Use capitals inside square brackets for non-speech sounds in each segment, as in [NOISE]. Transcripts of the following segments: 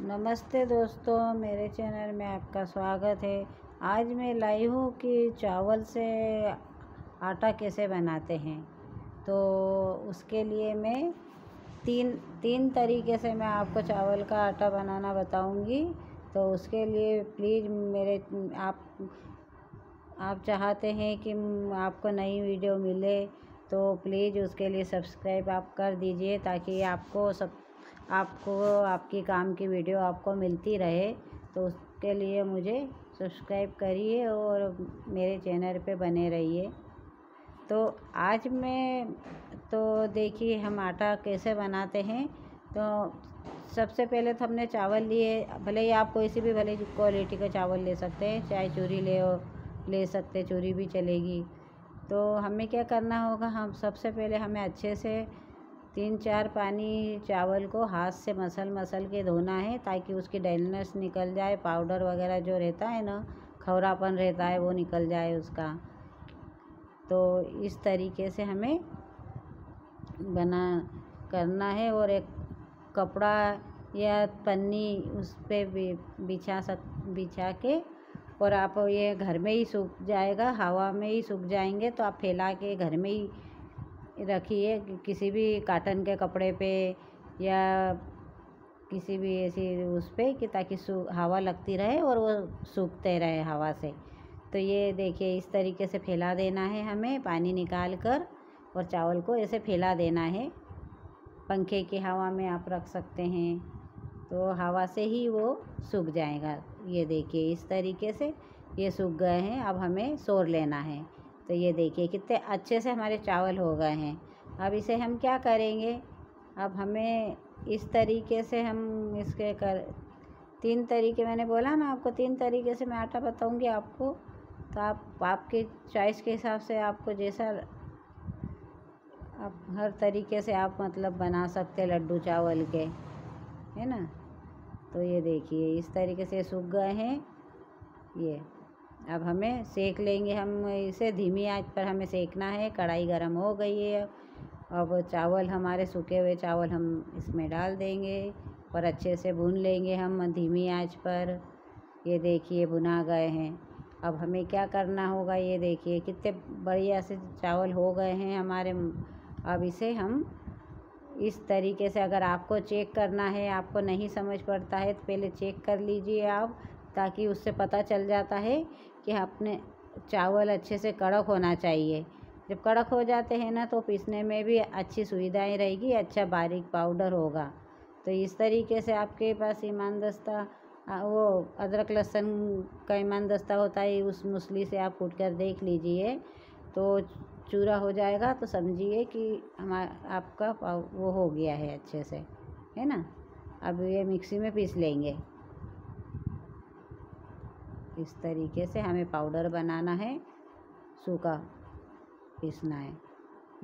नमस्ते दोस्तों मेरे चैनल में आपका स्वागत है आज मैं लाई हूँ कि चावल से आटा कैसे बनाते हैं तो उसके लिए मैं तीन तीन तरीके से मैं आपको चावल का आटा बनाना बताऊंगी तो उसके लिए प्लीज़ मेरे आप आप चाहते हैं कि आपको नई वीडियो मिले तो प्लीज़ उसके लिए सब्सक्राइब आप कर दीजिए ताकि आपको सब आपको आपके काम की वीडियो आपको मिलती रहे तो उसके लिए मुझे सब्सक्राइब करिए और मेरे चैनल पे बने रहिए तो आज मैं तो देखिए हम आटा कैसे बनाते हैं तो सबसे पहले तो हमने चावल लिए भले ही आप कोई सी भी भले क्वालिटी का चावल ले सकते हैं चाहे चूरी ले ले सकते चूरी भी चलेगी तो हमें क्या करना होगा हम सबसे पहले हमें अच्छे से तीन चार पानी चावल को हाथ से मसल मसल के धोना है ताकि उसकी डलनेस निकल जाए पाउडर वगैरह जो रहता है ना खौरापन रहता है वो निकल जाए उसका तो इस तरीके से हमें बना करना है और एक कपड़ा या पन्नी उस पर बिछा सक बिछा के और आप ये घर में ही सूख जाएगा हवा में ही सूख जाएंगे तो आप फैला के घर में ही रखिए किसी भी काटन के कपड़े पे या किसी भी ऐसी उस पर कि ताकि हवा लगती रहे और वो सूखते रहे हवा से तो ये देखिए इस तरीके से फैला देना है हमें पानी निकाल कर और चावल को ऐसे फैला देना है पंखे की हवा में आप रख सकते हैं तो हवा से ही वो सूख जाएगा ये देखिए इस तरीके से ये सूख गए हैं अब हमें सोर लेना है तो ये देखिए कितने अच्छे से हमारे चावल हो गए हैं अब इसे हम क्या करेंगे अब हमें इस तरीके से हम इसके कर तीन तरीके मैंने बोला ना आपको तीन तरीके से मैं आटा बताऊंगी आपको तो आप आपके चॉइस के हिसाब से आपको जैसा आप हर तरीके से आप मतलब बना सकते लड्डू चावल के है ना तो ये देखिए इस तरीके से सूख गए हैं ये अब हमें सेक लेंगे हम इसे धीमी आंच पर हमें सेकना है कढ़ाई गर्म हो गई है अब चावल हमारे सूखे हुए चावल हम इसमें डाल देंगे और अच्छे से भून लेंगे हम धीमी आंच पर ये देखिए भुना गए हैं अब हमें क्या करना होगा ये देखिए कितने बढ़िया से चावल हो गए हैं हमारे अब इसे हम इस तरीके से अगर आपको चेक करना है आपको नहीं समझ पड़ता है तो पहले चेक कर लीजिए आप ताकि उससे पता चल जाता है कि अपने चावल अच्छे से कड़क होना चाहिए जब कड़क हो जाते हैं ना तो पीसने में भी अच्छी सुविधाएँ रहेगी अच्छा बारीक पाउडर होगा तो इस तरीके से आपके पास ईमान दस्ता वो अदरक लहसुन का ईमान दस्ता होता है उस मुसली से आप कूट कर देख लीजिए तो चूरा हो जाएगा तो समझिए कि हमारा आपका वो हो गया है अच्छे से है ना अब ये मिक्सी में पीस लेंगे इस तरीके से हमें पाउडर बनाना है सूखा पीसना है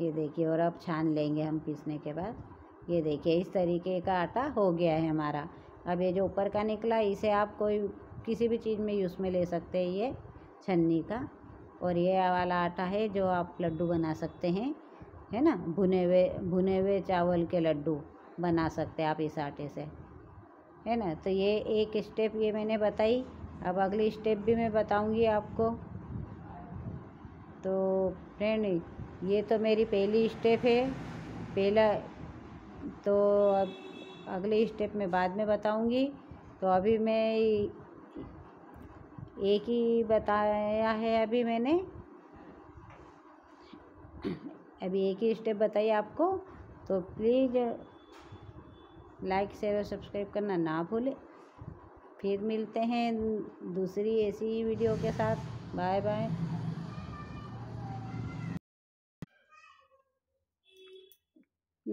ये देखिए और अब छान लेंगे हम पीसने के बाद ये देखिए इस तरीके का आटा हो गया है हमारा अब ये जो ऊपर का निकला इसे आप कोई किसी भी चीज़ में यूज़ में ले सकते हैं ये छन्नी का और ये वाला आटा है जो आप लड्डू बना सकते हैं है ना भुने हुए भुने हुए चावल के लड्डू बना सकते हैं आप इस आटे से है ना तो ये एक स्टेप ये मैंने बताई अब अगली स्टेप भी मैं बताऊंगी आपको तो फ्रेंड ये तो मेरी पहली स्टेप है पहला तो अब अगली स्टेप मैं बाद में बताऊंगी तो अभी मैं एक ही बताया है अभी मैंने अभी एक ही स्टेप बताई आपको तो प्लीज़ लाइक शेयर और सब्सक्राइब करना ना भूलें फिर मिलते हैं दूसरी ऐसी वीडियो के साथ बाय बाय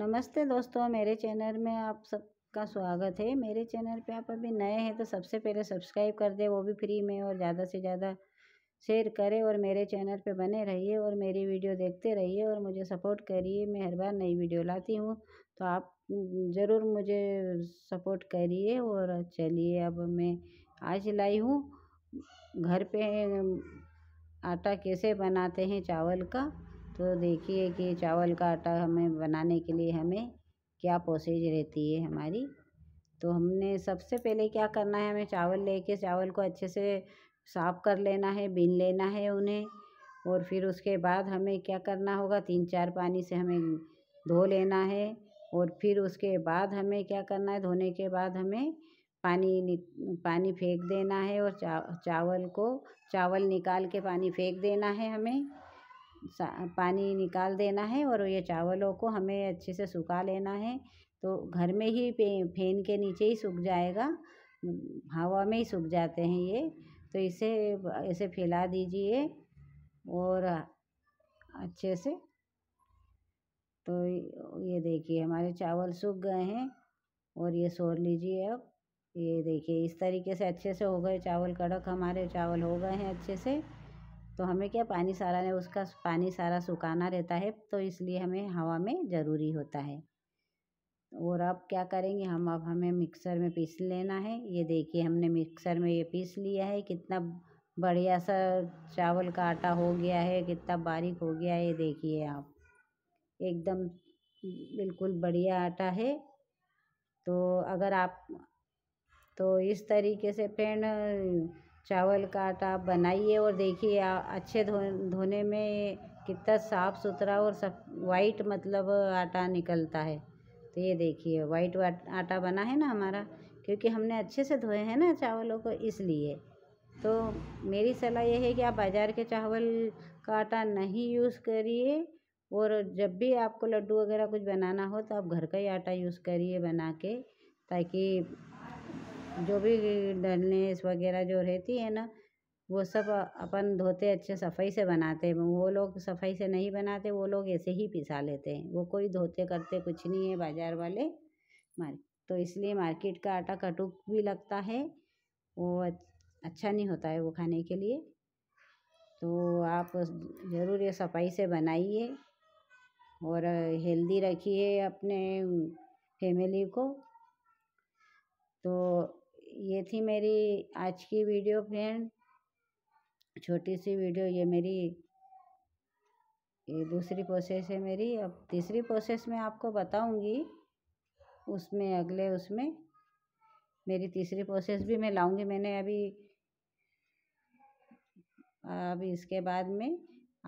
नमस्ते दोस्तों मेरे चैनल में आप सबका स्वागत है मेरे चैनल पे आप अभी नए हैं तो सबसे पहले सब्सक्राइब कर दें वो भी फ्री में और ज़्यादा से ज़्यादा शेयर करें और मेरे चैनल पे बने रहिए और मेरी वीडियो देखते रहिए और मुझे सपोर्ट करिए मैं हर बार नई वीडियो लाती हूँ तो आप ज़रूर मुझे सपोर्ट करिए और चलिए अब मैं आज लाई हूँ घर पे आटा कैसे बनाते हैं चावल का तो देखिए कि चावल का आटा हमें बनाने के लिए हमें क्या प्रोसेज रहती है हमारी तो हमने सबसे पहले क्या करना है हमें चावल लेके चावल को अच्छे से साफ़ कर लेना है बीन लेना है उन्हें और फिर उसके बाद हमें क्या करना होगा तीन चार पानी से हमें धो लेना है और फिर उसके बाद हमें क्या करना है धोने के बाद हमें पानी पानी फेंक देना है और चा, चावल को चावल निकाल के पानी फेंक देना है हमें पानी निकाल देना है और ये चावलों को हमें अच्छे से सुखा लेना है तो घर में ही फैन के नीचे ही सूख जाएगा हवा में ही सूख जाते हैं ये तो इसे ऐसे फैला दीजिए और अच्छे से तो ये देखिए हमारे चावल सूख गए हैं और ये सोर लीजिए अब ये देखिए इस तरीके से अच्छे से हो गए चावल कड़क हमारे चावल हो गए हैं अच्छे से तो हमें क्या पानी सारा ने उसका पानी सारा सुखाना रहता है तो इसलिए हमें हवा में ज़रूरी होता है और अब क्या करेंगे हम अब हमें मिक्सर में पीस लेना है ये देखिए हमने मिक्सर में ये पीस लिया है कितना बढ़िया सा चावल का आटा हो गया है कितना बारीक हो गया है ये देखिए आप एकदम बिल्कुल बढ़िया आटा है तो अगर आप तो इस तरीके से फ्रेंड चावल का आटा बनाइए और देखिए अच्छे धो धोने में कितना साफ़ सुथरा और सब वाइट मतलब आटा निकलता है तो ये देखिए वाइट आटा बना है ना हमारा क्योंकि हमने अच्छे से धोए हैं ना चावलों को इसलिए तो मेरी सलाह ये है कि आप बाज़ार के चावल का आटा नहीं यूज़ करिए और जब भी आपको लड्डू वगैरह कुछ बनाना हो तो आप घर का ही आटा यूज़ करिए बना के ताकि जो भी डलनेस वगैरह जो रहती है ना वो सब अपन धोते अच्छे सफाई से बनाते हैं वो लोग सफाई से नहीं बनाते वो लोग ऐसे ही पिसा लेते हैं वो कोई धोते करते कुछ नहीं है बाज़ार वाले तो इसलिए मार्केट का आटा कटुक भी लगता है वो अच्छा नहीं होता है वो खाने के लिए तो आप ज़रूर ये सफाई से बनाइए और हेल्दी रखिए अपने फैमिली को तो ये थी मेरी आज की वीडियो फ्रेंड छोटी सी वीडियो ये मेरी ये दूसरी प्रोसेस है मेरी अब तीसरी प्रोसेस में आपको बताऊंगी उसमें अगले उसमें मेरी तीसरी प्रोसेस भी मैं लाऊंगी मैंने अभी अब इसके बाद में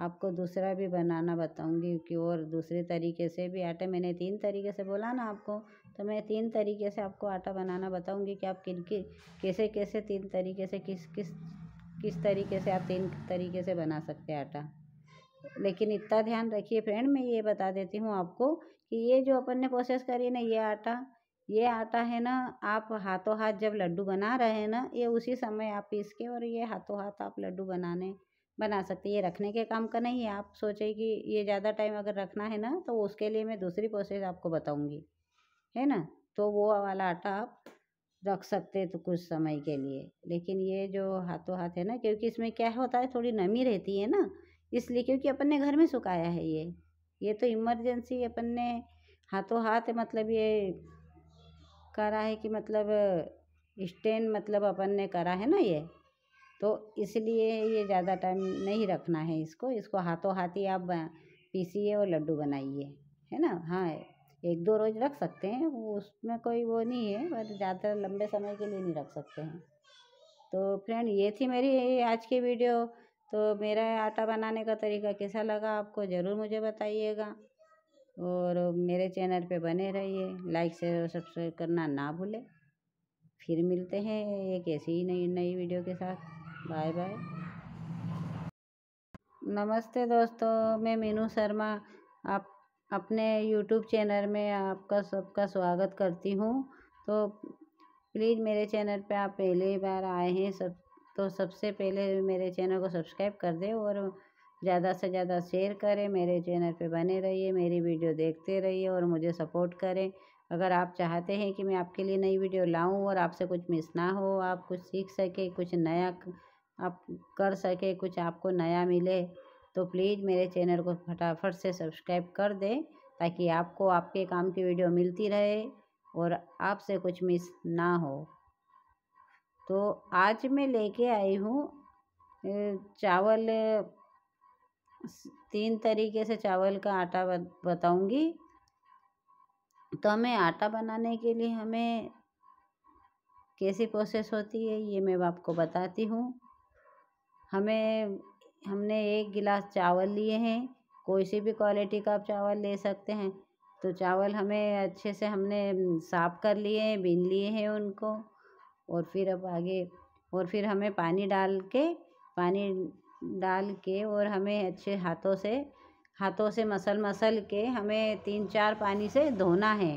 आपको दूसरा भी बनाना बताऊंगी कि और दूसरे तरीके से भी आटा मैंने तीन तरीके से बोला ना आपको तो मैं तीन तरीके से आपको आटा बनाना बताऊंगी कि आप किन कि कैसे कैसे तीन तरीके से किस किस किस तरीके से आप तीन तरीके से बना सकते हैं आटा लेकिन इतना ध्यान रखिए फ्रेंड मैं ये बता देती हूँ आपको कि ये जो अपन ने प्रोसेस करी ना ये आटा ये आटा है ना आप हाथों हाथ जब लड्डू बना रहे हैं ना ये उसी समय आप पीस के और ये हाथों हाथ आप लड्डू बनाने बना सकते ये रखने के काम का नहीं है आप सोचें कि ये ज़्यादा टाइम अगर रखना है ना तो उसके लिए मैं दूसरी प्रोसेस आपको बताऊँगी है ना तो वो वाला आटा आप रख सकते तो कुछ समय के लिए लेकिन ये जो हाथों हाथ है ना क्योंकि इसमें क्या होता है थोड़ी नमी रहती है ना इसलिए क्योंकि अपन ने घर में सुखाया है ये ये तो इमरजेंसी अपन ने हाथों हाथ मतलब ये करा है कि मतलब स्टैंड मतलब अपन ने करा है ना ये तो इसलिए ये ज़्यादा टाइम नहीं रखना है इसको इसको हाथों हाथ ही आप पीसीए और लड्डू बनाइए है ना हाँ एक दो रोज रख सकते हैं उसमें कोई वो नहीं है पर ज़्यादा लंबे समय के लिए नहीं रख सकते हैं तो फ्रेंड ये थी मेरी आज की वीडियो तो मेरा आटा बनाने का तरीका कैसा लगा आपको ज़रूर मुझे बताइएगा और मेरे चैनल पे बने रहिए लाइक शेयर और सब्सक्राइब करना ना भूलें फिर मिलते हैं एक ऐसी ही नई नई वीडियो के साथ बाय बाय नमस्ते दोस्तों मैं मीनू शर्मा आप अपने यूट्यूब चैनल में आपका सबका स्वागत करती हूँ तो प्लीज़ मेरे चैनल पे आप पहली बार आए हैं सब तो सबसे पहले मेरे चैनल को सब्सक्राइब कर दें और ज़्यादा से ज़्यादा शेयर करें मेरे चैनल पे बने रहिए मेरी वीडियो देखते रहिए और मुझे सपोर्ट करें अगर आप चाहते हैं कि मैं आपके लिए नई वीडियो लाऊं और आपसे कुछ मिस ना हो आप कुछ सीख सके कुछ नया आप कर सके कुछ आपको नया मिले तो प्लीज़ मेरे चैनल को फटाफट से सब्सक्राइब कर दें ताकि आपको आपके काम की वीडियो मिलती रहे और आपसे कुछ मिस ना हो तो आज मैं लेके आई हूँ चावल तीन तरीके से चावल का आटा बताऊंगी तो हमें आटा बनाने के लिए हमें कैसी प्रोसेस होती है ये मैं आपको बताती हूँ हमें हमने एक गिलास चावल लिए हैं कोई सी भी क्वालिटी का आप चावल ले सकते हैं तो चावल हमें अच्छे से हमने साफ़ कर लिए हैं बीन लिए हैं उनको और फिर अब आगे और फिर हमें पानी डाल के पानी डाल के और हमें अच्छे हाथों से हाथों से मसल मसल के हमें तीन चार पानी से धोना है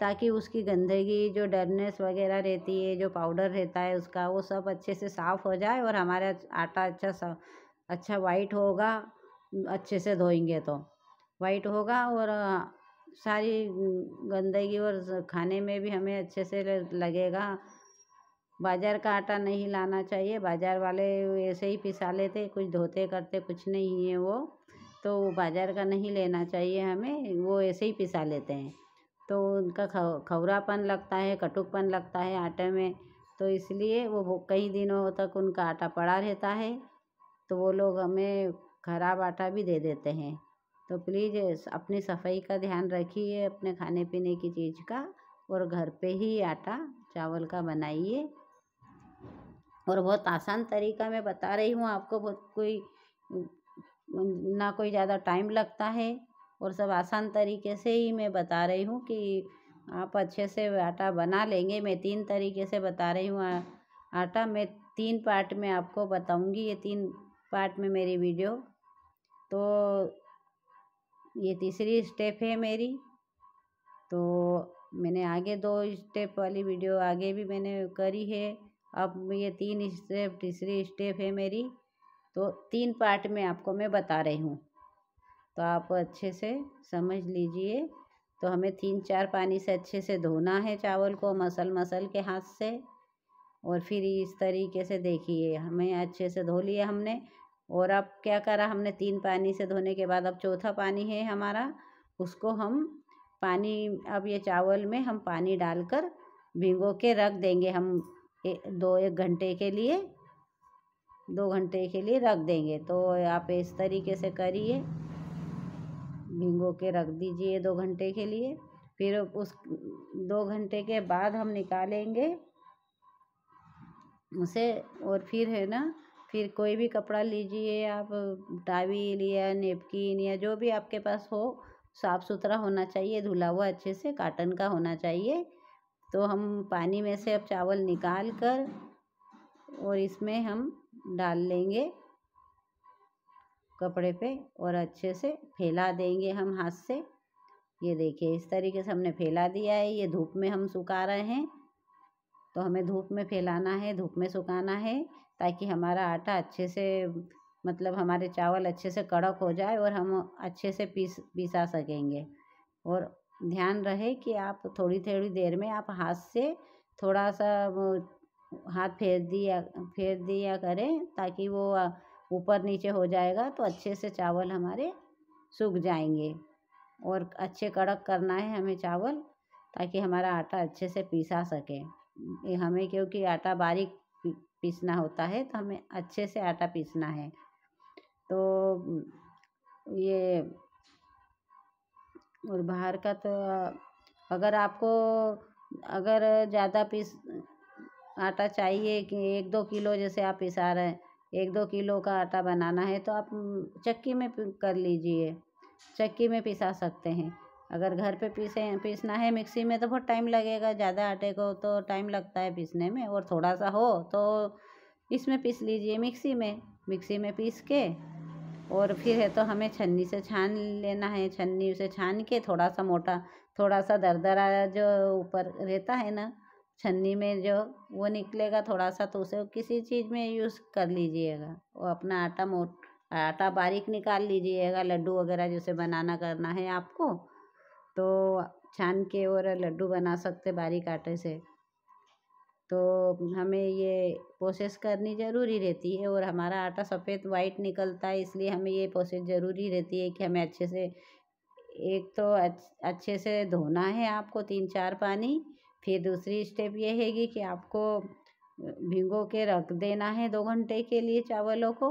ताकि उसकी गंदगी जो डरनेस वगैरह रहती है जो पाउडर रहता है उसका वो सब अच्छे से साफ़ हो जाए और हमारा आटा अच्छा सा अच्छा वाइट होगा अच्छे से धोएंगे तो वाइट होगा और सारी गंदगी और खाने में भी हमें अच्छे से लगेगा बाज़ार का आटा नहीं लाना चाहिए बाज़ार वाले ऐसे ही पिसा लेते कुछ धोते करते कुछ नहीं है वो तो बाज़ार का नहीं लेना चाहिए हमें वो ऐसे ही पिसा लेते हैं तो उनका खौरापन लगता है कटुकपन लगता है आटे में तो इसलिए वो कई दिनों तक उनका आटा पड़ा रहता है तो वो लोग हमें ख़राब आटा भी दे देते हैं तो प्लीज़ अपनी सफाई का ध्यान रखिए अपने खाने पीने की चीज़ का और घर पे ही आटा चावल का बनाइए और बहुत आसान तरीका मैं बता रही हूँ आपको बहुत कोई ना कोई ज़्यादा टाइम लगता है और सब आसान तरीके से ही मैं बता रही हूँ कि आप अच्छे से आटा बना लेंगे मैं तीन तरीके से बता रही हूँ आटा मैं तीन पार्ट में आपको बताऊँगी ये तीन पार्ट में मेरी वीडियो तो ये तीसरी स्टेप है मेरी तो मैंने आगे दो स्टेप वाली वीडियो आगे भी मैंने करी है अब ये तीन स्टेप तीसरी स्टेप है मेरी तो तीन पार्ट में आपको मैं बता रही हूँ तो आप अच्छे से समझ लीजिए तो हमें तीन चार पानी से अच्छे से धोना है चावल को मसल मसल के हाथ से और फिर इस तरीके से देखिए हमें अच्छे से धो लिया हमने और अब क्या करा हमने तीन पानी से धोने के बाद अब चौथा पानी है हमारा उसको हम पानी अब ये चावल में हम पानी डालकर भिंगो के रख देंगे हम ए, दो एक घंटे के लिए दो घंटे के लिए रख देंगे तो आप इस तरीके से करिए भिगो के रख दीजिए दो घंटे के लिए फिर उस दो घंटे के बाद हम निकालेंगे उसे और फिर है ना फिर कोई भी कपड़ा लीजिए आप टावील या नेपकिन या जो भी आपके पास हो साफ़ सुथरा होना चाहिए धुला हुआ अच्छे से काटन का होना चाहिए तो हम पानी में से अब चावल निकाल कर और इसमें हम डाल लेंगे कपड़े पे और अच्छे से फैला देंगे हम हाथ से ये देखिए इस तरीके से हमने फैला दिया है ये धूप में हम सुखा रहे हैं तो हमें धूप में फैलाना है धूप में सुखाना है ताकि हमारा आटा अच्छे से मतलब हमारे चावल अच्छे से कड़क हो जाए और हम अच्छे से पीस पीसा सकेंगे और ध्यान रहे कि आप थोड़ी थोड़ी देर में आप हाथ से थोड़ा सा हाथ फेर दिया फेर दिया करें ताकि वो ऊपर नीचे हो जाएगा तो अच्छे से चावल हमारे सूख जाएंगे और अच्छे कड़क करना है हमें चावल ताकि हमारा आटा अच्छे से पीसा सके हमें क्योंकि आटा बारीक पीसना होता है तो हमें अच्छे से आटा पीसना है तो ये और बाहर का तो अगर आपको अगर ज़्यादा पीस आटा चाहिए कि एक दो किलो जैसे आप पिसा रहे हैं एक दो किलो का आटा बनाना है तो आप चक्की में कर लीजिए चक्की में पिसा सकते हैं अगर घर पे पीसे पीसना है मिक्सी में तो बहुत टाइम लगेगा ज़्यादा आटे को तो टाइम लगता है पीसने में और थोड़ा सा हो तो इसमें पीस लीजिए मिक्सी में मिक्सी में पीस के और फिर है तो हमें छन्नी से छान लेना है छन्नी उसे छान के थोड़ा सा मोटा थोड़ा सा दरदरा जो ऊपर रहता है ना छन्नी में जो वो निकलेगा थोड़ा सा तो उसे किसी चीज़ में यूज़ कर लीजिएगा वो अपना आटा मोट आटा बारीक निकाल लीजिएगा लड्डू वगैरह जैसे बनाना करना है आपको तो छान के और लड्डू बना सकते बारीक आटे से तो हमें ये प्रोसेस करनी ज़रूरी रहती है और हमारा आटा सफ़ेद वाइट निकलता है इसलिए हमें ये प्रोसेस ज़रूरी रहती है कि हमें अच्छे से एक तो अच्छे से धोना है आपको तीन चार पानी फिर दूसरी स्टेप ये है कि आपको भिंगो के रख देना है दो घंटे के लिए चावलों को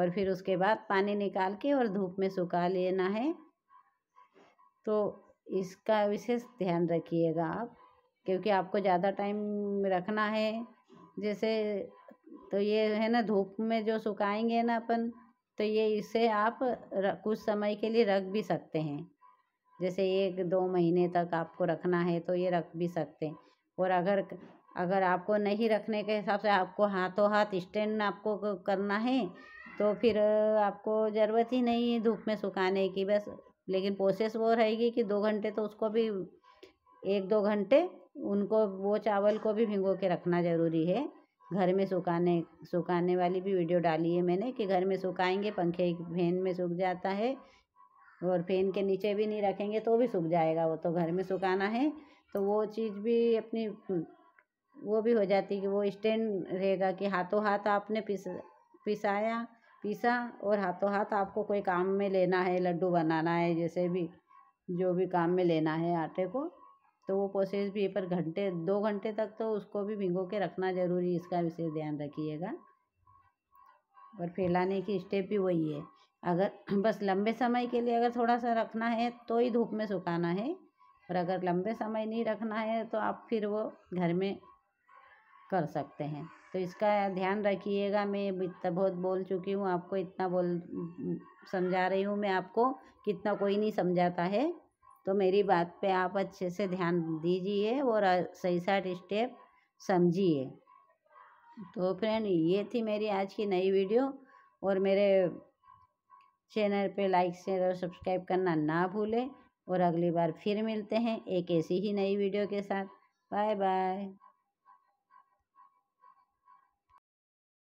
और फिर उसके बाद पानी निकाल के और धूप में सुखा लेना है तो इसका विशेष ध्यान रखिएगा आप क्योंकि आपको ज़्यादा टाइम रखना है जैसे तो ये है ना धूप में जो सुखाएंगे ना अपन तो ये इसे आप कुछ समय के लिए रख भी सकते हैं जैसे एक दो महीने तक आपको रखना है तो ये रख भी सकते हैं और अगर अगर आपको नहीं रखने के हिसाब से आपको हाथों हाथ स्टैंड आपको करना है तो फिर आपको ज़रूरत ही नहीं है धूप में सुखाने की बस लेकिन प्रोसेस वो रहेगी कि दो घंटे तो उसको भी एक दो घंटे उनको वो चावल को भी भिंगो के रखना ज़रूरी है घर में सुखाने सुखाने वाली भी वीडियो डाली है मैंने कि घर में सुखाएंगे पंखे फैन में सूख जाता है और फैन के नीचे भी नहीं रखेंगे तो भी सूख जाएगा वो तो घर में सुखाना है तो वो चीज़ भी अपनी वो भी हो जाती कि वो स्टैंड रहेगा कि हाथों हाथ आपने पिस पिसाया पिसा और हाथों हाथ आपको कोई काम में लेना है लड्डू बनाना है जैसे भी जो भी काम में लेना है आटे को तो वो प्रोसेस भी पर घंटे दो घंटे तक तो उसको भी भिंगो के रखना ज़रूरी इसका विशेष ध्यान रखिएगा और फैलाने की स्टेप भी वही है अगर [CLEARS THROAT] बस लंबे समय के लिए अगर थोड़ा सा रखना है तो ही धूप में सुखाना है और अगर लंबे समय नहीं रखना है तो आप फिर वो घर में कर सकते हैं तो इसका ध्यान रखिएगा मैं इतना बहुत बोल चुकी हूँ आपको इतना बोल समझा रही हूँ मैं आपको कितना कोई नहीं समझाता है तो मेरी बात पे आप अच्छे से ध्यान दीजिए और सही साठ स्टेप समझिए तो फ्रेंड ये थी मेरी आज की नई वीडियो और मेरे चैनल पे लाइक शेयर और सब्सक्राइब करना ना भूलें और अगली बार फिर मिलते हैं एक ऐसी ही नई वीडियो के साथ बाय बाय